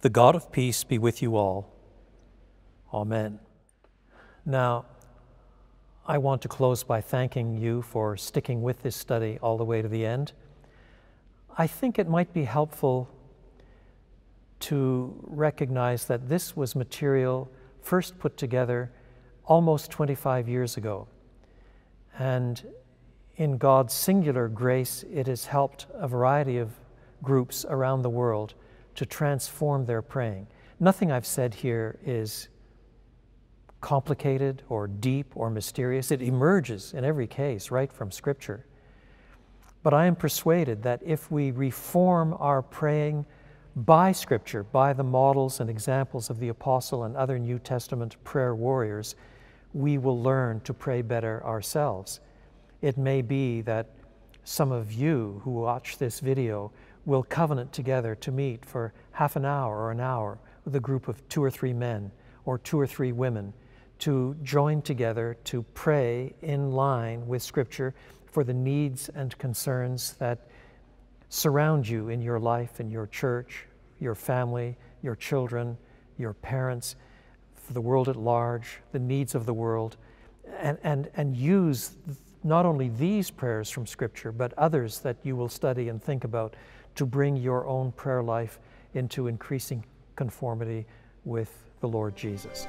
The God of peace be with you all. Amen. Now, I want to close by thanking you for sticking with this study all the way to the end. I think it might be helpful to recognize that this was material first put together almost 25 years ago. And in God's singular grace, it has helped a variety of groups around the world to transform their praying. Nothing I've said here is complicated or deep or mysterious. It emerges in every case right from Scripture. But I am persuaded that if we reform our praying by Scripture, by the models and examples of the Apostle and other New Testament prayer warriors, we will learn to pray better ourselves. It may be that some of you who watch this video will covenant together to meet for half an hour or an hour with a group of two or three men or two or three women to join together to pray in line with Scripture for the needs and concerns that surround you in your life, in your church, your family, your children, your parents, for the world at large, the needs of the world, and, and, and use not only these prayers from Scripture, but others that you will study and think about to bring your own prayer life into increasing conformity with the Lord Jesus.